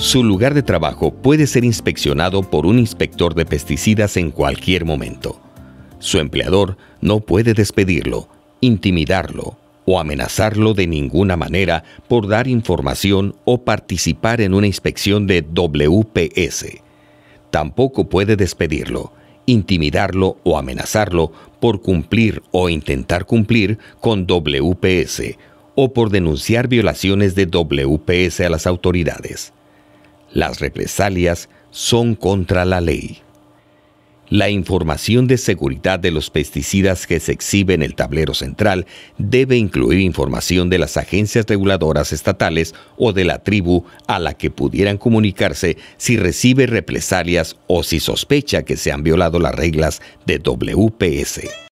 Su lugar de trabajo puede ser inspeccionado por un inspector de pesticidas en cualquier momento. Su empleador no puede despedirlo, intimidarlo o amenazarlo de ninguna manera por dar información o participar en una inspección de WPS. Tampoco puede despedirlo, intimidarlo o amenazarlo por cumplir o intentar cumplir con WPS o por denunciar violaciones de WPS a las autoridades. Las represalias son contra la ley. La información de seguridad de los pesticidas que se exhibe en el tablero central debe incluir información de las agencias reguladoras estatales o de la tribu a la que pudieran comunicarse si recibe represalias o si sospecha que se han violado las reglas de WPS.